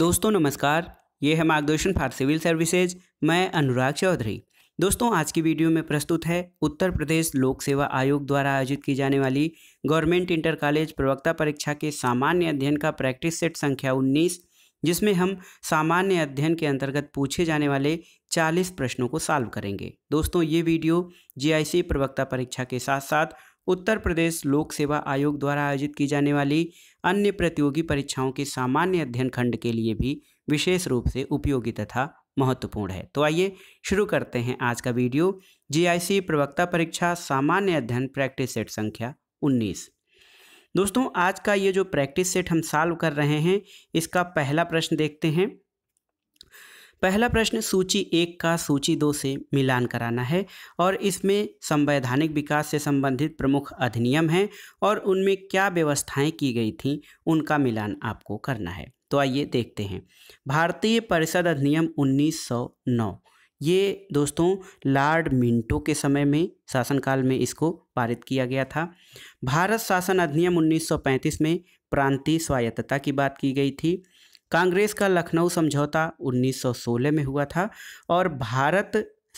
दोस्तों नमस्कार ये है मार्गदर्शन फॉर सिविल सर्विसेज मैं अनुराग चौधरी दोस्तों आज की वीडियो में प्रस्तुत है उत्तर प्रदेश लोक सेवा आयोग द्वारा आयोजित की जाने वाली गवर्नमेंट इंटर कॉलेज प्रवक्ता परीक्षा के सामान्य अध्ययन का प्रैक्टिस सेट संख्या 19 जिसमें हम सामान्य अध्ययन के अंतर्गत पूछे जाने वाले चालीस प्रश्नों को सॉल्व करेंगे दोस्तों ये वीडियो जी प्रवक्ता परीक्षा के साथ साथ उत्तर प्रदेश लोक सेवा आयोग द्वारा आयोजित की जाने वाली अन्य प्रतियोगी परीक्षाओं के सामान्य अध्ययन खंड के लिए भी विशेष रूप से उपयोगी तथा महत्वपूर्ण है तो आइए शुरू करते हैं आज का वीडियो जी प्रवक्ता परीक्षा सामान्य अध्ययन प्रैक्टिस सेट संख्या 19 दोस्तों आज का ये जो प्रैक्टिस सेट हम सॉल्व कर रहे हैं इसका पहला प्रश्न देखते हैं पहला प्रश्न सूची एक का सूची दो से मिलान कराना है और इसमें संवैधानिक विकास से संबंधित प्रमुख अधिनियम हैं और उनमें क्या व्यवस्थाएं की गई थीं उनका मिलान आपको करना है तो आइए देखते हैं भारतीय परिषद अधिनियम 1909 ये दोस्तों लॉर्ड मिंटो के समय में शासनकाल में इसको पारित किया गया था भारत शासन अधिनियम 1935 में प्रांतीय स्वायत्तता की बात की गई थी कांग्रेस का लखनऊ समझौता 1916 में हुआ था और भारत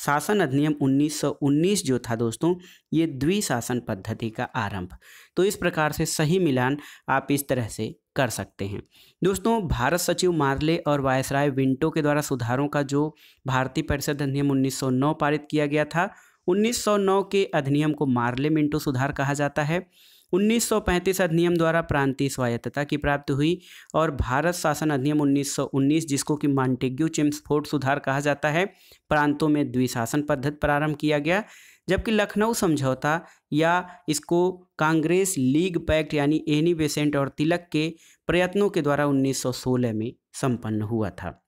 शासन अधिनियम 1919 जो था दोस्तों ये द्विशासन पद्धति का आरंभ तो इस प्रकार से सही मिलान आप इस तरह से कर सकते हैं दोस्तों भारत सचिव मार्ले और वायसराय विंटो के द्वारा सुधारों का जो भारतीय परिषद अधिनियम 1909 पारित किया गया था 1909 के अधिनियम को मार्ले मिंटो सुधार कहा जाता है 1935 अधिनियम द्वारा प्रांतीय स्वायत्तता की प्राप्त हुई और भारत शासन अधिनियम 1919 जिसको कि मॉन्टेग्यू चिम्सफोर्ड सुधार कहा जाता है प्रांतों में द्विशासन पद्धति प्रारंभ किया गया जबकि लखनऊ समझौता या इसको कांग्रेस लीग पैक्ट यानी एनी बेसेंट और तिलक के प्रयत्नों के द्वारा 1916 में संपन्न हुआ था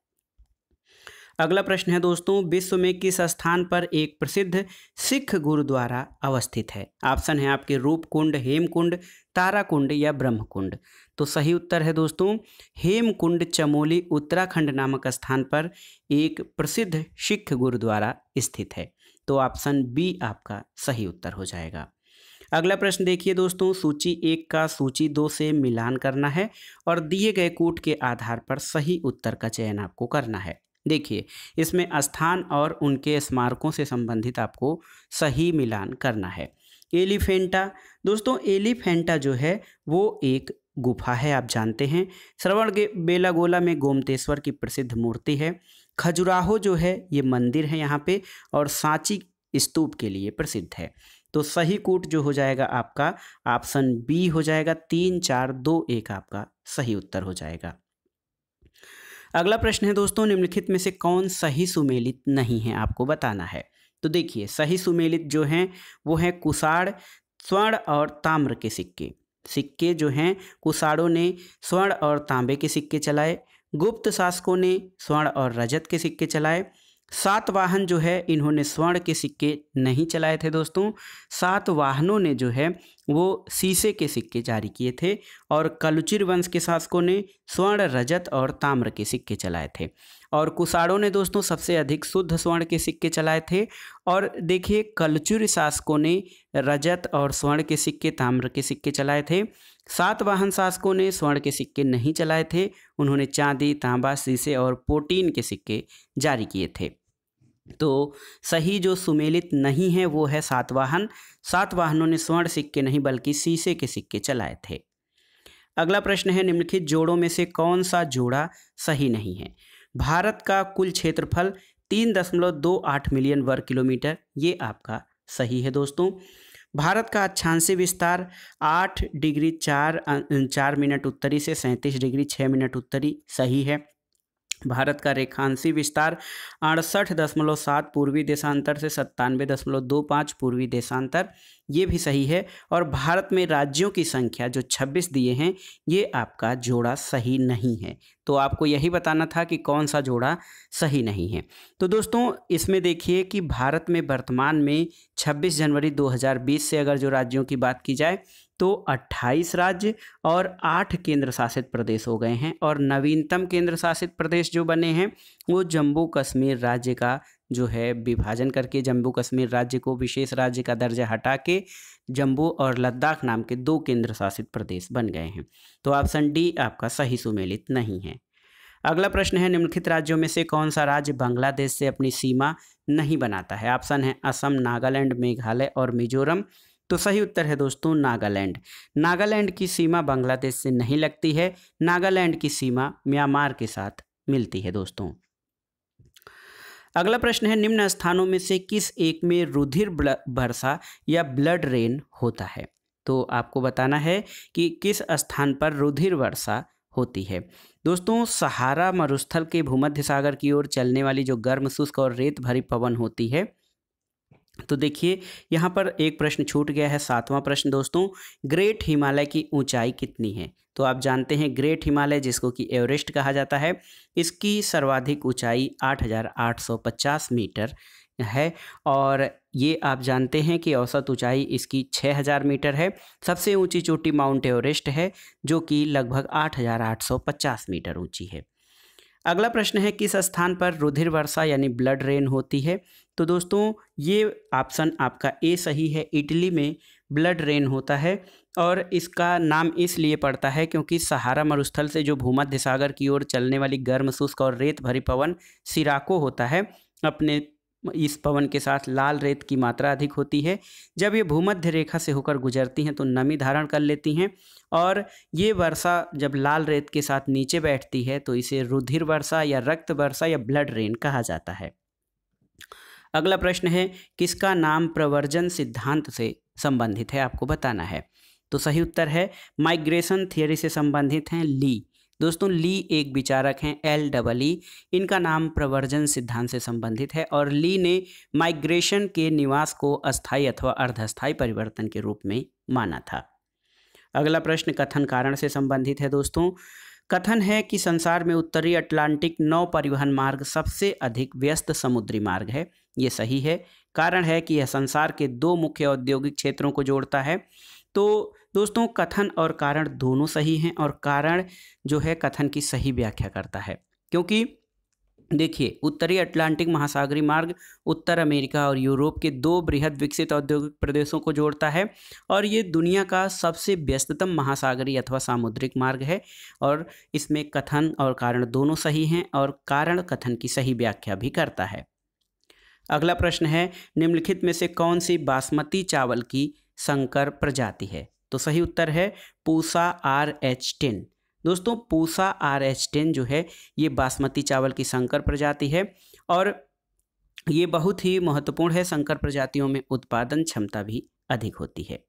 अगला प्रश्न है दोस्तों विश्व में किस स्थान पर एक प्रसिद्ध सिख गुरुद्वारा अवस्थित है ऑप्शन है आपके रूपकुंड हेमकुंड ताराकुंड या ब्रह्मकुंड तो सही उत्तर है दोस्तों हेमकुंड चमोली उत्तराखंड नामक स्थान पर एक प्रसिद्ध सिख गुरुद्वारा स्थित है तो ऑप्शन बी आपका सही उत्तर हो जाएगा अगला प्रश्न देखिए दोस्तों सूची एक का सूची दो से मिलान करना है और दिए गए कूट के आधार पर सही उत्तर का चयन आपको करना है देखिए इसमें स्थान और उनके स्मारकों से संबंधित आपको सही मिलान करना है एलिफेंटा दोस्तों एलिफेंटा जो है वो एक गुफा है आप जानते हैं श्रवण बेलागोला में गोमतेश्वर की प्रसिद्ध मूर्ति है खजुराहो जो है ये मंदिर है यहाँ पे और सांची स्तूप के लिए प्रसिद्ध है तो सही कूट जो हो जाएगा आपका ऑप्शन बी हो जाएगा तीन चार दो एक आपका सही उत्तर हो जाएगा अगला प्रश्न है दोस्तों निम्नलिखित में से कौन सही सुमेलित नहीं है आपको बताना है तो देखिए सही सुमेलित जो हैं वो हैं कुसाड़ स्वर्ण और ताम्र के सिक्के सिक्के जो हैं कुसाड़ों ने स्वर्ण और तांबे के सिक्के चलाए गुप्त शासकों ने स्वर्ण और रजत के सिक्के चलाए सात वाहन जो है इन्होंने स्वर्ण के सिक्के नहीं चलाए थे दोस्तों सात वाहनों ने जो है वो शीशे के सिक्के जारी किए थे और कलुचिर वंश के शासकों ने स्वर्ण रजत और ताम्र के सिक्के चलाए थे और कुसाड़ों ने दोस्तों सबसे अधिक शुद्ध स्वर्ण के सिक्के चलाए थे और देखिए कलचुर शासकों ने रजत और स्वर्ण के सिक्के ताम्र के सिक्के चलाए थे सात वाहन शासकों ने स्वर्ण के सिक्के नहीं चलाए थे उन्होंने चांदी तांबा शीशे और पोटीन के सिक्के जारी किए थे तो सही जो सुमेलित नहीं है वो है सातवाहन सातवाहनों ने स्वर्ण सिक्के नहीं बल्कि शीशे के सिक्के चलाए थे अगला प्रश्न है निम्नलिखित जोड़ों में से कौन सा जोड़ा सही नहीं है भारत का कुल क्षेत्रफल तीन दशमलव दो आठ मिलियन वर्ग किलोमीटर ये आपका सही है दोस्तों भारत का अच्छांसी विस्तार आठ डिग्री चार अं, चार मिनट उत्तरी से सैंतीस डिग्री छः मिनट उत्तरी सही है भारत का रेखांशी विस्तार अड़सठ दशमलव सात पूर्वी देशांतर से सत्तानवे दशमलव दो पाँच पूर्वी देशांतर ये भी सही है और भारत में राज्यों की संख्या जो छब्बीस दिए हैं ये आपका जोड़ा सही नहीं है तो आपको यही बताना था कि कौन सा जोड़ा सही नहीं है तो दोस्तों इसमें देखिए कि भारत में वर्तमान में 26 जनवरी 2020 से अगर जो राज्यों की बात की जाए तो 28 राज्य और 8 केंद्र शासित प्रदेश हो गए हैं और नवीनतम केंद्र शासित प्रदेश जो बने हैं वो जम्मू कश्मीर राज्य का जो है विभाजन करके जम्मू कश्मीर राज्य को विशेष राज्य का दर्जा हटा के जम्मू और लद्दाख नाम के दो केंद्र शासित प्रदेश बन गए हैं तो ऑप्शन डी आपका सही सुमेलित नहीं है अगला प्रश्न है निम्नलिखित राज्यों में से कौन सा राज्य बांग्लादेश से अपनी सीमा नहीं बनाता है ऑप्शन है असम नागालैंड मेघालय और मिजोरम तो सही उत्तर है दोस्तों नागालैंड नागालैंड की सीमा बांग्लादेश से नहीं लगती है नागालैंड की सीमा म्यांमार के साथ मिलती है दोस्तों अगला प्रश्न है निम्न स्थानों में से किस एक में रुधिर वर्षा या ब्लड रेन होता है तो आपको बताना है कि किस स्थान पर रुधिर वर्षा होती है दोस्तों सहारा मरुस्थल के भूमध्य सागर की ओर चलने वाली जो गर्म शुष्क और रेत भरी पवन होती है तो देखिए यहाँ पर एक प्रश्न छूट गया है सातवां प्रश्न दोस्तों ग्रेट हिमालय की ऊंचाई कितनी है तो आप जानते हैं ग्रेट हिमालय जिसको कि एवरेस्ट कहा जाता है इसकी सर्वाधिक ऊंचाई 8,850 मीटर है और ये आप जानते हैं कि औसत ऊंचाई इसकी 6000 मीटर है सबसे ऊंची चोटी माउंट एवरेस्ट है जो कि लगभग 8,850 मीटर ऊंची है अगला प्रश्न है किस स्थान पर रुधिर वर्षा यानी ब्लड रेन होती है तो दोस्तों ये ऑप्शन आपका ए सही है इटली में ब्लड रेन होता है और इसका नाम इसलिए पड़ता है क्योंकि सहारा मरुस्थल से जो भूमध्य सागर की ओर चलने वाली गर्म शुष्क और रेत भरी पवन सिराको होता है अपने इस पवन के साथ लाल रेत की मात्रा अधिक होती है जब ये भूमध्य रेखा से होकर गुजरती हैं तो नमी धारण कर लेती हैं और ये वर्षा जब लाल रेत के साथ नीचे बैठती है तो इसे रुधिर वर्षा या रक्त वर्षा या ब्लड रेन कहा जाता है अगला प्रश्न है किसका नाम प्रवर्जन सिद्धांत से संबंधित है आपको बताना है तो सही उत्तर है माइग्रेशन थियोरी से संबंधित हैं ली दोस्तों ली एक विचारक हैं एल डबल ई इनका नाम प्रवर्जन सिद्धांत से संबंधित है और ली ने माइग्रेशन के निवास को अस्थाई अथवा अर्धस्थाई परिवर्तन के रूप में माना था अगला प्रश्न कथन कारण से संबंधित है दोस्तों कथन है कि संसार में उत्तरी अटलांटिक नौ परिवहन मार्ग सबसे अधिक व्यस्त समुद्री मार्ग है ये सही है कारण है कि यह संसार के दो मुख्य औद्योगिक क्षेत्रों को जोड़ता है तो दोस्तों कथन और कारण दोनों सही हैं और कारण जो है कथन की सही व्याख्या करता है क्योंकि देखिए उत्तरी अटलांटिक महासागरी मार्ग उत्तर अमेरिका और यूरोप के दो बृहद विकसित औद्योगिक प्रदेशों को जोड़ता है और ये दुनिया का सबसे व्यस्ततम महासागरी अथवा सामुद्रिक मार्ग है और इसमें कथन और कारण दोनों सही हैं और कारण कथन की सही व्याख्या भी करता है अगला प्रश्न है निम्नलिखित में से कौन सी बासमती चावल की संकर प्रजाति है तो सही उत्तर है पूसा आर एच टेन दोस्तों पूसा आर एच टेन जो है ये बासमती चावल की संकर प्रजाति है और ये बहुत ही महत्वपूर्ण है संकर प्रजातियों में उत्पादन क्षमता भी अधिक होती है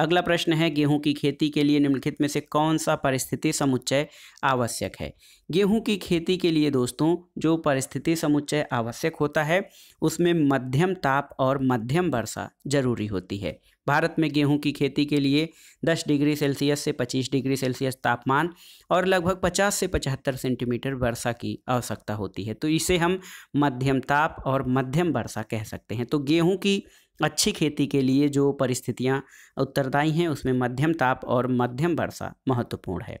अगला प्रश्न है गेहूं की खेती के लिए निम्नलिखित में से कौन सा परिस्थिति समुच्चय आवश्यक है गेहूं की खेती के लिए दोस्तों जो परिस्थिति समुच्चय आवश्यक होता है उसमें मध्यम ताप और मध्यम वर्षा जरूरी होती है भारत में गेहूं की खेती के लिए 10 डिग्री सेल्सियस से 25 डिग्री सेल्सियस तापमान और लगभग 50 से 75 सेंटीमीटर वर्षा की आवश्यकता होती है तो इसे हम मध्यम ताप और मध्यम वर्षा कह सकते हैं तो गेहूं की अच्छी खेती के लिए जो परिस्थितियाँ उत्तरदायी हैं उसमें मध्यम ताप और मध्यम वर्षा महत्वपूर्ण है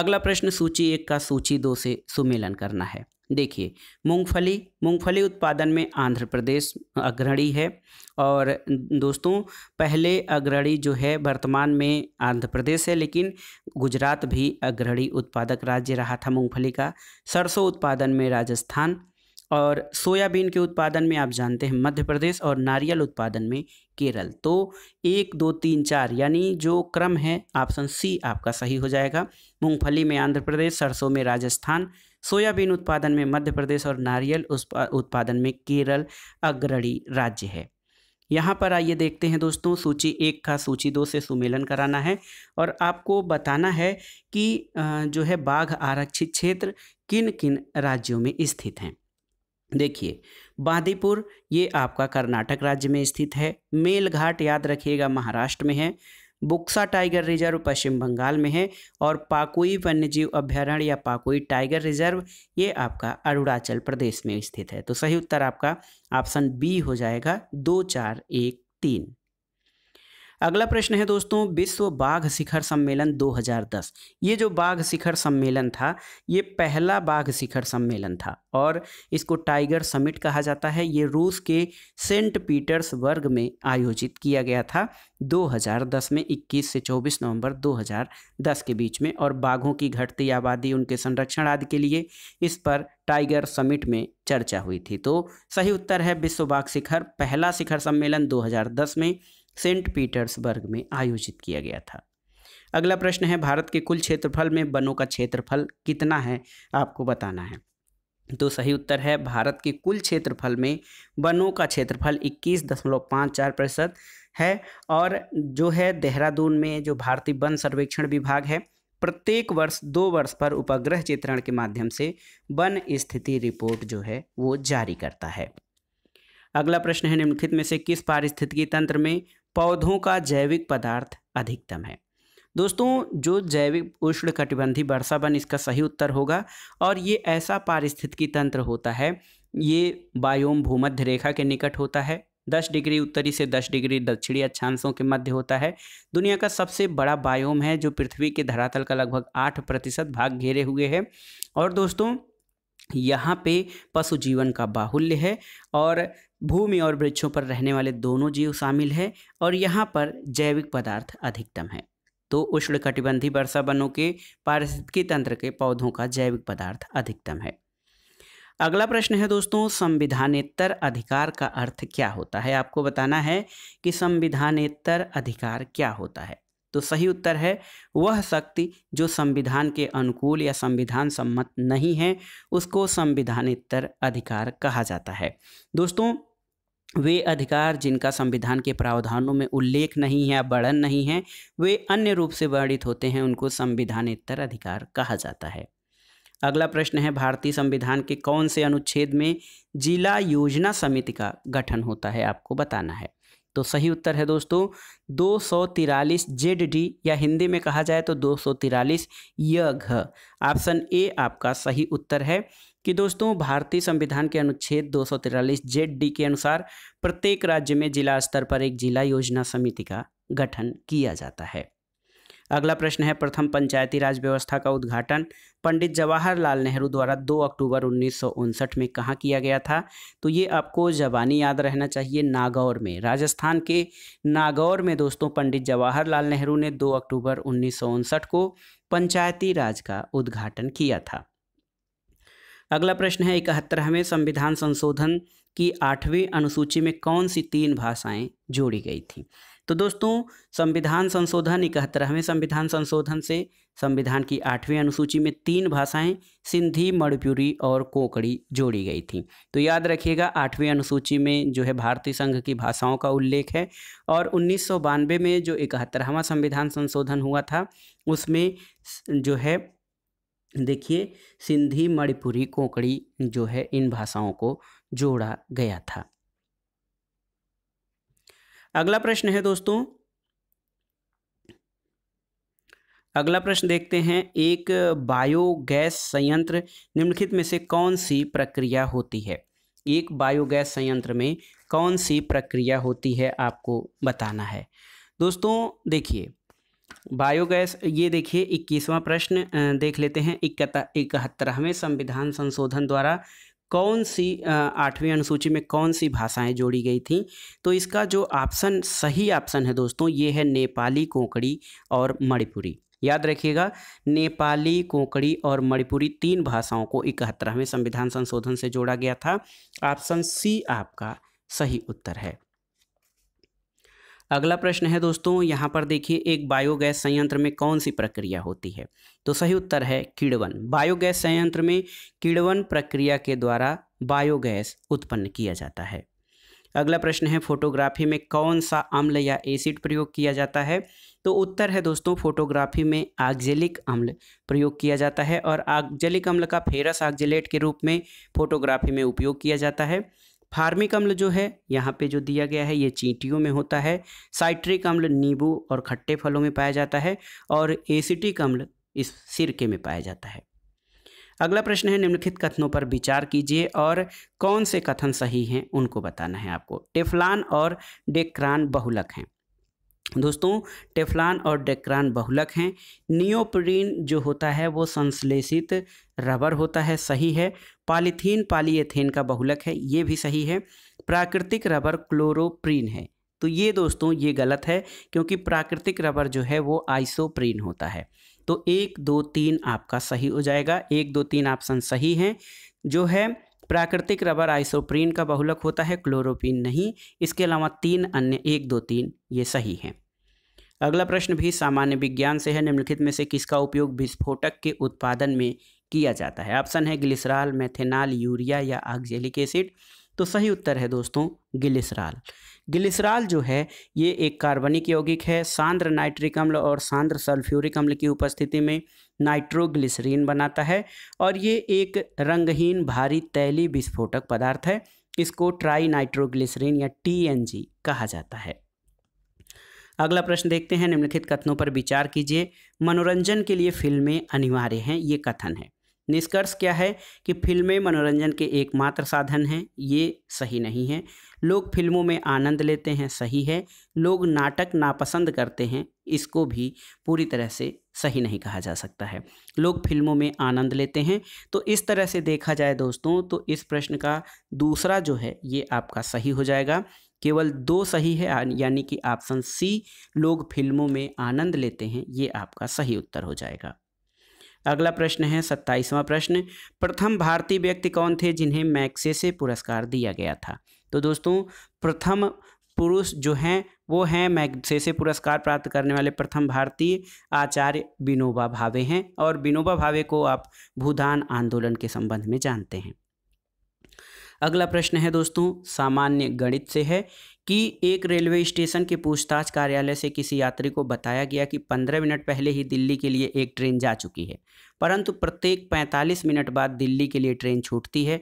अगला प्रश्न सूची एक का सूची दो से सुमेलन करना है देखिए मूंगफली मूंगफली उत्पादन में आंध्र प्रदेश अग्रणी है और दोस्तों पहले अग्रणी जो है वर्तमान में आंध्र प्रदेश है लेकिन गुजरात भी अग्रणी उत्पादक राज्य रहा था मूंगफली का सरसों उत्पादन में राजस्थान और सोयाबीन के उत्पादन में आप जानते हैं मध्य प्रदेश और नारियल उत्पादन में केरल तो एक दो तीन चार यानी जो क्रम है ऑप्शन सी आपका सही हो जाएगा मूंगफली में आंध्र प्रदेश सरसों में राजस्थान सोयाबीन उत्पादन में मध्य प्रदेश और नारियल उत्पादन में केरल अग्रणी राज्य है यहाँ पर आइए देखते हैं दोस्तों सूची एक का सूची दो से सुमेलन कराना है और आपको बताना है कि जो है बाघ आरक्षित क्षेत्र किन किन राज्यों में स्थित हैं देखिए बांदीपुर ये आपका कर्नाटक राज्य में स्थित है मेलघाट याद रखिएगा महाराष्ट्र में है बुक्सा टाइगर रिजर्व पश्चिम बंगाल में है और पाकुई वन्यजीव अभ्यारण्य या पाकुई टाइगर रिजर्व ये आपका अरुणाचल प्रदेश में स्थित है तो सही उत्तर आपका ऑप्शन बी हो जाएगा दो चार एक तीन अगला प्रश्न है दोस्तों विश्व बाघ शिखर सम्मेलन 2010 ये जो बाघ शिखर सम्मेलन था ये पहला बाघ शिखर सम्मेलन था और इसको टाइगर समिट कहा जाता है ये रूस के सेंट पीटर्सबर्ग में आयोजित किया गया था 2010 में 21 से 24 नवंबर 2010 के बीच में और बाघों की घटती आबादी उनके संरक्षण आदि के लिए इस पर टाइगर समिट में चर्चा हुई थी तो सही उत्तर है विश्व बाघ शिखर पहला शिखर सम्मेलन दो में सेंट पीटर्सबर्ग में आयोजित किया गया था अगला प्रश्न है भारत के कुल क्षेत्रफल में वनों का क्षेत्रफल कितना है आपको बताना है तो सही उत्तर है भारत के कुल क्षेत्रफल में वनों का क्षेत्रफल 21.54 प्रतिशत है और जो है देहरादून में जो भारतीय वन सर्वेक्षण विभाग है प्रत्येक वर्ष दो वर्ष पर उपग्रह चित्रण के माध्यम से वन स्थिति रिपोर्ट जो है वो जारी करता है अगला प्रश्न है निम्नलिखित में से किस पारिस्थितिकी तंत्र में पौधों का जैविक पदार्थ अधिकतम है दोस्तों जो जैविक उष्ण कटिबंधी वर्षावन इसका सही उत्तर होगा और ये ऐसा पारिस्थितिकी तंत्र होता है ये बायोम भूमध्य रेखा के निकट होता है 10 डिग्री उत्तरी से 10 डिग्री दक्षिणी अक्षांशों के मध्य होता है दुनिया का सबसे बड़ा बायोम है जो पृथ्वी के धरातल का लगभग आठ प्रतिशत भाग घेरे हुए है और दोस्तों यहाँ पे पशु जीवन का बाहुल्य है और भूमि और वृक्षों पर रहने वाले दोनों जीव शामिल है और यहाँ पर जैविक पदार्थ अधिकतम है तो उष्ण कटिबंधी वर्षा वनों के पारिस्थितिकी तंत्र के पौधों का जैविक पदार्थ अधिकतम है अगला प्रश्न है दोस्तों संविधानेतर अधिकार का अर्थ क्या होता है आपको बताना है कि संविधानेतर अधिकार क्या होता है तो सही उत्तर है वह शक्ति जो संविधान के अनुकूल या संविधान सम्मत नहीं है उसको संविधानितर अधिकार कहा जाता है दोस्तों वे अधिकार जिनका संविधान के प्रावधानों में उल्लेख नहीं है वर्णन नहीं है वे अन्य रूप से वर्णित होते हैं उनको संविधानेतर अधिकार कहा जाता है अगला प्रश्न है भारतीय संविधान के कौन से अनुच्छेद में जिला योजना समिति का गठन होता है आपको बताना है तो सही उत्तर है दोस्तों दो सौ तिरालीस जेड डी या हिंदी में कहा जाए तो दो सौ तिरालीस यघ ऑप्शन ए आपका सही उत्तर है कि दोस्तों भारतीय संविधान के अनुच्छेद दो सौ तिरालीस जेड डी के अनुसार प्रत्येक राज्य में जिला स्तर पर एक जिला योजना समिति का गठन किया जाता है अगला प्रश्न है प्रथम पंचायती राज व्यवस्था का उद्घाटन पंडित जवाहरलाल नेहरू द्वारा 2 अक्टूबर उन्नीस में कहाँ किया गया था तो ये आपको जबानी याद रहना चाहिए नागौर में राजस्थान के नागौर में दोस्तों पंडित जवाहरलाल नेहरू ने 2 अक्टूबर उन्नीस को पंचायती राज का उद्घाटन किया था अगला प्रश्न है इकहत्तरवें संविधान संशोधन की आठवीं अनुसूची में कौन सी तीन भाषाएं जोड़ी गई थी तो दोस्तों संविधान संशोधन इकहत्तरवें संविधान संशोधन से संविधान की आठवीं अनुसूची में तीन भाषाएं सिंधी मणिपुरी और कोकड़ी जोड़ी गई थी तो याद रखिएगा आठवीं अनुसूची में जो है भारतीय संघ की भाषाओं का उल्लेख है और उन्नीस में जो इकहत्तरवा संविधान संशोधन हुआ था उसमें जो है देखिए सिंधी मणिपुरी कोकड़ी जो है इन भाषाओं को जोड़ा गया था अगला प्रश्न है दोस्तों अगला प्रश्न देखते हैं एक बायोगैस संयंत्र निम्नलिखित में से कौन सी प्रक्रिया होती है एक बायोगैस संयंत्र में कौन सी प्रक्रिया होती है आपको बताना है दोस्तों देखिए बायोगैस ये देखिए इक्कीसवां प्रश्न देख लेते हैं इकहत्तरवें संविधान संशोधन द्वारा कौन सी आठवीं अनुसूची में कौन सी भाषाएं जोड़ी गई थी तो इसका जो ऑप्शन सही ऑप्शन है दोस्तों ये है नेपाली कोंकणी और मणिपुरी याद रखिएगा नेपाली कोंकणी और मणिपुरी तीन भाषाओं को इकहत्तरवें संविधान संशोधन से जोड़ा गया था ऑप्शन सी आपका सही उत्तर है अगला प्रश्न है दोस्तों यहाँ पर देखिए एक बायोगैस संयंत्र में कौन सी प्रक्रिया होती है तो सही उत्तर है किड़वन बायोगैस संयंत्र में किड़वन प्रक्रिया के द्वारा बायोगैस उत्पन्न किया जाता है अगला प्रश्न है फोटोग्राफी में कौन सा अम्ल या एसिड प्रयोग किया जाता है तो उत्तर है दोस्तों फोटोग्राफी में आक्जेलिक अम्ल प्रयोग किया जाता है और आगजेलिक अम्ल का फेरस आक्जेलेट के रूप में फोटोग्राफी में उपयोग किया जाता है फार्मिक अम्ल जो है यहाँ पे जो दिया गया है ये चींटियों में होता है साइट्रिक अम्ल नींबू और खट्टे फलों में पाया जाता है और एसिटिक अम्ल इस सिरके में पाया जाता है अगला प्रश्न है निम्नलिखित कथनों पर विचार कीजिए और कौन से कथन सही हैं उनको बताना है आपको टेफलान और डेक्रान बहुलक हैं दोस्तों टेफलान और डेक्रान बहुलक हैं नियोप्रीन जो होता है वो संश्लेषित रबर होता है सही है पॉलीथीन पालीएथेन का बहुलक है ये भी सही है प्राकृतिक रबर क्लोरोप्रीन है तो ये दोस्तों ये गलत है क्योंकि प्राकृतिक रबर जो है वो आइसोप्रीन होता है तो एक दो तीन आपका सही हो जाएगा एक दो तीन ऑप्शन सही हैं जो है प्राकृतिक रबर आइसोप्रीन का बहुलक होता है क्लोरोपिन नहीं इसके अलावा तीन अन्य एक दो तीन ये सही हैं अगला प्रश्न भी सामान्य विज्ञान से है निम्नलिखित में से किसका उपयोग विस्फोटक के उत्पादन में किया जाता है ऑप्शन है ग्लिसराल मेथेनॉल यूरिया या आग्जेलिक एसिड तो सही उत्तर है दोस्तों गिलिसराल ग्लिसराल जो है ये एक कार्बनिक यौगिक है सांद्र नाइट्रिक अम्ल और सांद्र सल्फ्यूरिक अम्ल की उपस्थिति में नाइट्रोग्लिसरीन बनाता है और ये एक रंगहीन भारी तैली विस्फोटक पदार्थ है इसको ट्राई नाइट्रोग्लिसरीन या टी कहा जाता है अगला प्रश्न देखते हैं निम्नलिखित कथनों पर विचार कीजिए मनोरंजन के लिए फिल्में अनिवार्य हैं ये कथन है निष्कर्ष क्या है कि फिल्में मनोरंजन के एकमात्र साधन हैं ये सही नहीं है लोग फिल्मों में आनंद लेते हैं सही है लोग नाटक नापसंद करते हैं इसको भी पूरी तरह से सही नहीं कहा जा सकता है लोग फिल्मों में आनंद लेते हैं तो इस तरह से देखा जाए दोस्तों तो इस प्रश्न का दूसरा जो है ये आपका सही हो जाएगा केवल दो सही है यानी कि ऑप्शन सी लोग फिल्मों में आनंद लेते हैं ये आपका सही उत्तर हो जाएगा अगला प्रश्न है सत्ताईसवां प्रश्न प्रथम भारतीय व्यक्ति कौन थे जिन्हें मैक्से पुरस्कार दिया गया था तो दोस्तों प्रथम पुरुष जो हैं वो हैं से पुरस्कार प्राप्त करने वाले प्रथम भारतीय आचार्य विनोबा भावे हैं और विनोबा भावे को आप भूदान आंदोलन के संबंध में जानते हैं अगला प्रश्न है दोस्तों सामान्य गणित से है कि एक रेलवे स्टेशन के पूछताछ कार्यालय से किसी यात्री को बताया गया कि 15 मिनट पहले ही दिल्ली के लिए एक ट्रेन जा चुकी है परंतु प्रत्येक 45 मिनट बाद दिल्ली के लिए ट्रेन छूटती है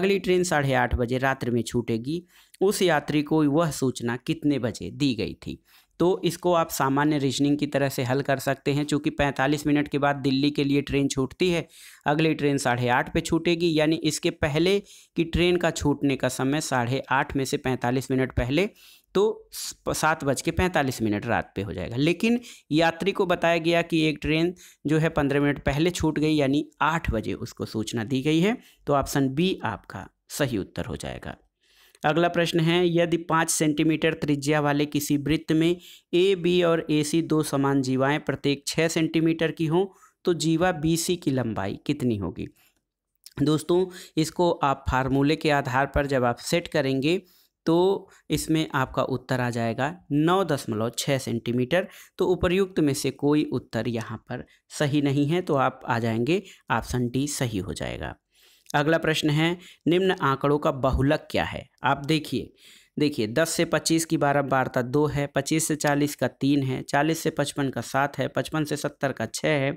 अगली ट्रेन साढ़े आठ बजे रात्रि में छूटेगी उस यात्री को वह सूचना कितने बजे दी गई थी तो इसको आप सामान्य रीजनिंग की तरह से हल कर सकते हैं चूँकि पैंतालीस मिनट के बाद दिल्ली के लिए ट्रेन छूटती है अगली ट्रेन साढ़े आठ पर छूटेगी यानी इसके पहले कि ट्रेन का छूटने का समय साढ़े आठ में से पैंतालीस मिनट पहले तो सात बज के पैंतालीस मिनट रात पे हो जाएगा लेकिन यात्री को बताया गया कि एक ट्रेन जो है पंद्रह मिनट पहले छूट गई यानी आठ बजे उसको सूचना दी गई है तो ऑप्शन बी आपका सही उत्तर हो जाएगा अगला प्रश्न है यदि पाँच सेंटीमीटर त्रिज्या वाले किसी वृत्त में ए बी और ए सी दो समान जीवाएं प्रत्येक छः सेंटीमीटर की हों तो जीवा बी सी की लंबाई कितनी होगी दोस्तों इसको आप फार्मूले के आधार पर जब आप सेट करेंगे तो इसमें आपका उत्तर आ जाएगा नौ दशमलव छः सेंटीमीटर तो उपर्युक्त में से कोई उत्तर यहाँ पर सही नहीं है तो आप आ जाएंगे ऑप्शन डी सही हो जाएगा अगला प्रश्न है निम्न आंकड़ों का बहुलक क्या है आप देखिए देखिए 10 से 25 की बारंबारता दो है 25 से 40 का तीन है 40 से 55 का सात है 55 से 70 का छः है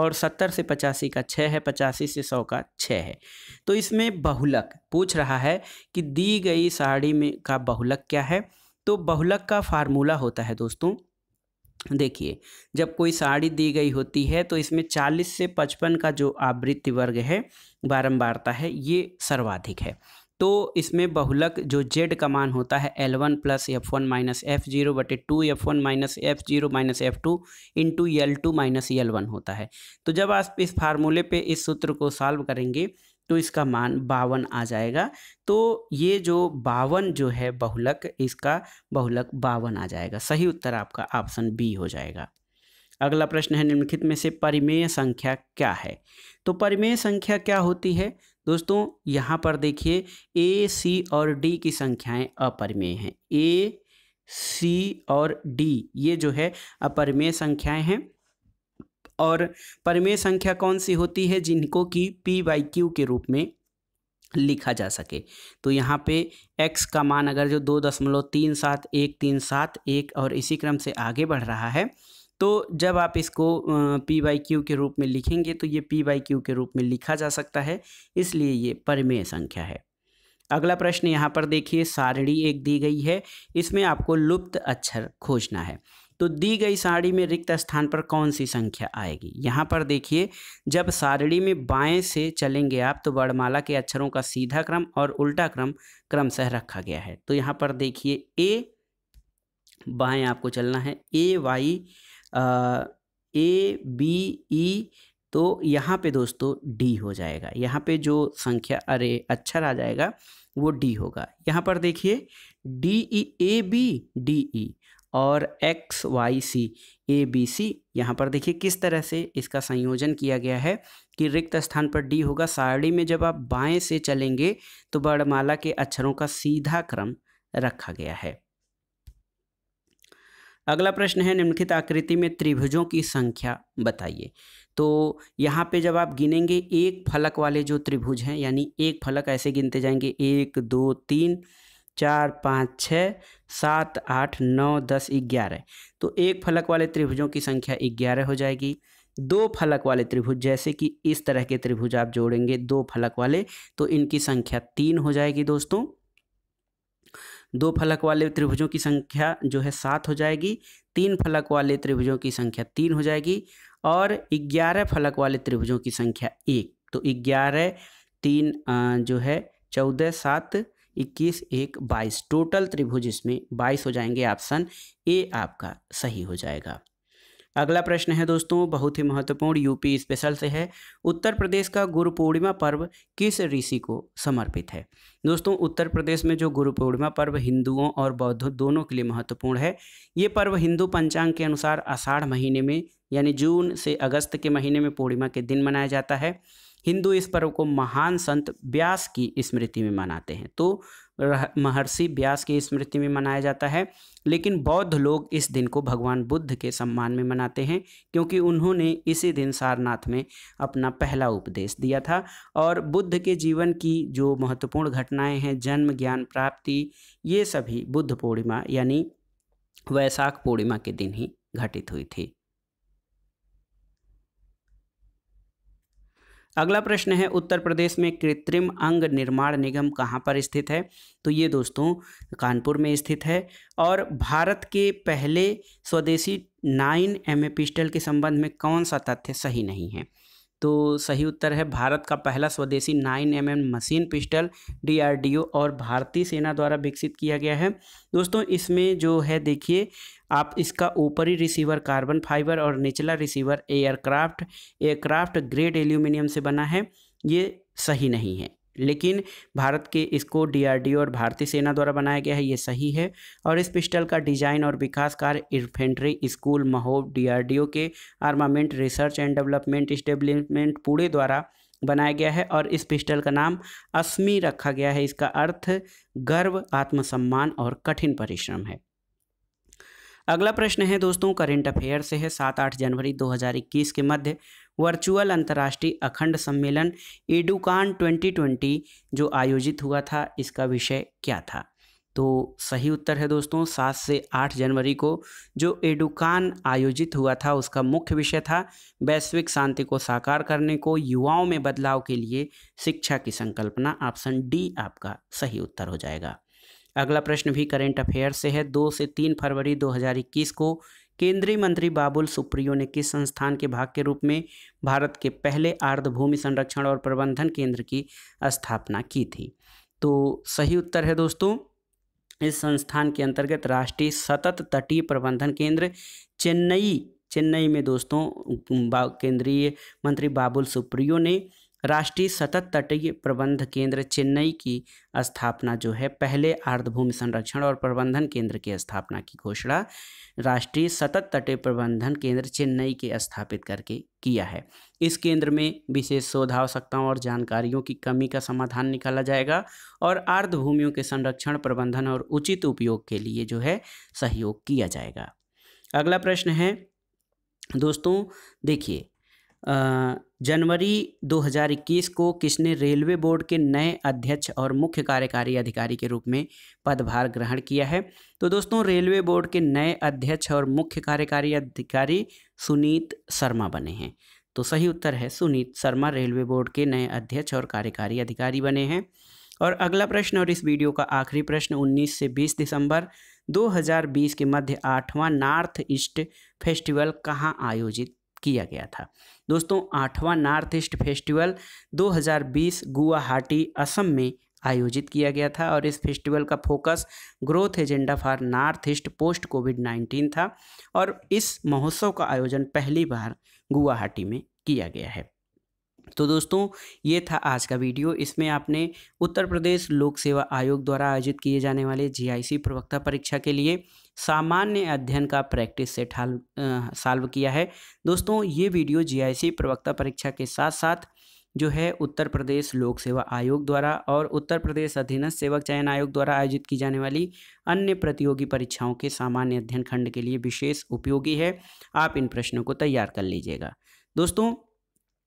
और 70 से पचासी का छः है पचासी से सौ का छः है तो इसमें बहुलक पूछ रहा है कि दी गई साड़ी में का बहुलक क्या है तो बहुलक का फार्मूला होता है दोस्तों देखिए जब कोई साड़ी दी गई होती है तो इसमें 40 से 55 का जो आवृत्ति वर्ग है बारंबारता है ये सर्वाधिक है तो इसमें बहुलक जो जेड का मान होता है L one plus F one minus F zero बटे two F one minus F zero minus F two into L two minus L one होता है तो जब आप इस फार्मूले पे इस सूत्र को सॉल्व करेंगे तो इसका मान बावन आ जाएगा तो ये जो बावन जो है बहुलक इसका बहुलक बावन आ जाएगा सही उत्तर आपका ऑप्शन बी हो जाएगा अगला प्रश्न है निम्नलिखित में से परिमेय संख्या क्या है तो परिमेय संख्या क्या होती है दोस्तों यहाँ पर देखिए ए सी और डी की संख्याएं अपरिमेय हैं ए सी और डी ये जो है अपरिमेय संख्याएं हैं और परिमेय संख्या कौन सी होती है जिनको कि पी वाई क्यू के रूप में लिखा जा सके तो यहाँ पे x का मान अगर जो दो दशमलव तीन सात एक तीन सात एक और इसी क्रम से आगे बढ़ रहा है तो जब आप इसको पी वाई क्यू के रूप में लिखेंगे तो ये पी वाई क्यू के रूप में लिखा जा सकता है इसलिए ये परिमेय संख्या है अगला प्रश्न यहाँ पर देखिए सारणी एक दी गई है इसमें आपको लुप्त अक्षर खोजना है तो दी गई सारणी में रिक्त स्थान पर कौन सी संख्या आएगी यहाँ पर देखिए जब सारणी में बाएं से चलेंगे आप तो वर्णमाला के अक्षरों का सीधा क्रम और उल्टा क्रम क्रमशः रखा गया है तो यहाँ पर देखिए ए बाएं आपको चलना है ए Y uh, A B E तो यहाँ पे दोस्तों डी हो जाएगा यहाँ पे जो संख्या अरे अक्षर आ जाएगा वो डी होगा यहाँ पर देखिए D E A B D E और X Y C A B C यहाँ पर देखिए किस तरह से इसका संयोजन किया गया है कि रिक्त स्थान पर डी होगा सारणी में जब आप बाएं से चलेंगे तो वर्णमाला के अक्षरों का सीधा क्रम रखा गया है अगला प्रश्न है निम्नलिखित आकृति में त्रिभुजों की संख्या बताइए तो यहाँ पे जब आप गिनेंगे एक फलक वाले जो त्रिभुज हैं यानी एक फलक ऐसे गिनते जाएंगे एक दो तीन चार पाँच छः सात आठ नौ दस ग्यारह तो एक फलक वाले त्रिभुजों की संख्या ग्यारह हो जाएगी दो फलक वाले त्रिभुज जैसे कि इस तरह के त्रिभुज आप जोड़ेंगे दो फलक वाले तो इनकी संख्या तीन हो जाएगी दोस्तों दो फलक वाले त्रिभुजों की संख्या जो है सात हो जाएगी तीन फलक वाले त्रिभुजों की संख्या तीन हो जाएगी और ग्यारह फलक वाले त्रिभुजों की संख्या एक तो ग्यारह तीन जो है चौदह सात इक्कीस एक बाईस टोटल त्रिभुज इसमें बाईस हो जाएंगे ऑप्शन ए आपका सही हो जाएगा अगला प्रश्न है दोस्तों बहुत ही महत्वपूर्ण यूपी स्पेशल से है उत्तर प्रदेश का गुरु पूर्णिमा पर्व किस ऋषि को समर्पित है दोस्तों उत्तर प्रदेश में जो गुरु पूर्णिमा पर्व हिंदुओं और बौद्ध दोनों के लिए महत्वपूर्ण है ये पर्व हिंदू पंचांग के अनुसार आषाढ़ महीने में यानी जून से अगस्त के महीने में पूर्णिमा के दिन मनाया जाता है हिंदू इस पर्व को महान संत व्यास की स्मृति में मनाते हैं तो महर्षि व्यास की स्मृति में मनाया जाता है लेकिन बौद्ध लोग इस दिन को भगवान बुद्ध के सम्मान में मनाते हैं क्योंकि उन्होंने इसी दिन सारनाथ में अपना पहला उपदेश दिया था और बुद्ध के जीवन की जो महत्वपूर्ण घटनाएं हैं जन्म ज्ञान प्राप्ति ये सभी बुद्ध पूर्णिमा यानी वैशाख पूर्णिमा के दिन ही घटित हुई थी अगला प्रश्न है उत्तर प्रदेश में कृत्रिम अंग निर्माण निगम कहाँ पर स्थित है तो ये दोस्तों कानपुर में स्थित है और भारत के पहले स्वदेशी नाइन एम पिस्टल के संबंध में कौन सा तथ्य सही नहीं है तो सही उत्तर है भारत का पहला स्वदेशी nine M M machine pistol DRDO और भारतीय सेना द्वारा विकसित किया गया है दोस्तों इसमें जो है देखिए आप इसका ऊपरी रिसीवर कार्बन फाइबर और निचला receiver aircraft aircraft grade aluminium से बना है ये सही नहीं है लेकिन भारत के इसको डीआरडीओ और भारतीय सेना द्वारा बनाया गया है ये सही है और इस पिस्टल का डिजाइन और विकास कार्य इन्फेंट्री स्कूल महोब डीआरडीओ के armament research and development establishment Pune द्वारा बनाया गया है और इस पिस्टल का नाम अस्मी रखा गया है इसका अर्थ गर्व आत्मसम्मान और कठिन परिश्रम है अगला प्रश्न है दोस्तों करेंट अफेयर से है सात आठ जनवरी 2021 के मध्य वर्चुअल अंतर्राष्ट्रीय अखंड सम्मेलन एडुकान 2020 जो आयोजित हुआ था इसका विषय क्या था तो सही उत्तर है दोस्तों सात से आठ जनवरी को जो एडुकान आयोजित हुआ था उसका मुख्य विषय था वैश्विक शांति को साकार करने को युवाओं में बदलाव के लिए शिक्षा की संकल्पना ऑप्शन डी आपका सही उत्तर हो जाएगा अगला प्रश्न भी करेंट अफेयर से है दो से तीन फरवरी 2021 को केंद्रीय मंत्री बाबुल सुप्रियो ने किस संस्थान के भाग के रूप में भारत के पहले आर्द्रभूमि संरक्षण और प्रबंधन केंद्र की स्थापना की थी तो सही उत्तर है दोस्तों इस संस्थान के अंतर्गत राष्ट्रीय सतत तटीय प्रबंधन केंद्र चेन्नई चेन्नई में दोस्तों केंद्रीय मंत्री बाबुल सुप्रियो ने राष्ट्रीय सतत तटीय प्रबंध केंद्र चेन्नई की स्थापना जो है पहले आर्द्रभूमि संरक्षण और प्रबंधन केंद्र की स्थापना की घोषणा राष्ट्रीय सतत तटीय प्रबंधन केंद्र चेन्नई के स्थापित करके किया है इस केंद्र में विशेष शोध आवश्यकताओं और जानकारियों की कमी का समाधान निकाला जाएगा और आर्द्रभूमियों के संरक्षण प्रबंधन और उचित उपयोग के लिए जो है सहयोग किया जाएगा अगला प्रश्न है दोस्तों देखिए जनवरी 2021 को किसने रेलवे बोर्ड के नए अध्यक्ष और मुख्य कार्यकारी अधिकारी के रूप में पदभार ग्रहण किया है तो दोस्तों रेलवे बोर्ड के नए अध्यक्ष और मुख्य कार्यकारी अधिकारी सुनीत शर्मा बने हैं तो सही उत्तर है सुनीत शर्मा रेलवे बोर्ड के नए अध्यक्ष और कार्यकारी अधिकारी बने हैं और अगला प्रश्न और इस वीडियो का आखिरी प्रश्न 19 से 20 दिसंबर 2020 के मध्य आठवां नॉर्थ ईस्ट फेस्टिवल कहाँ आयोजित किया गया था दोस्तों आठवां north east festival 2020 Guwahati Assam में आयोजित किया गया था और इस फेस्टिवल का focus growth agenda for north east post COVID nineteen था और इस महोत्सव का आयोजन पहली बार गुवाहाटी में किया गया है तो दोस्तों ये था आज का वीडियो इसमें आपने उत्तर प्रदेश लोक सेवा आयोग द्वारा आयोजित किए जाने वाले जीआईसी प्रवक्ता परीक्षा के लिए सामान्य अध्ययन का प्रैक्टिस सेट हाल सॉल्व किया है दोस्तों ये वीडियो जीआईसी प्रवक्ता परीक्षा के साथ साथ जो है उत्तर प्रदेश लोक सेवा आयोग द्वारा और उत्तर प्रदेश अधीनस्थ सेवक चयन आयोग द्वारा आयोजित की जाने वाली अन्य प्रतियोगी परीक्षाओं के सामान्य अध्ययन खंड के लिए विशेष उपयोगी है आप इन प्रश्नों को तैयार कर लीजिएगा दोस्तों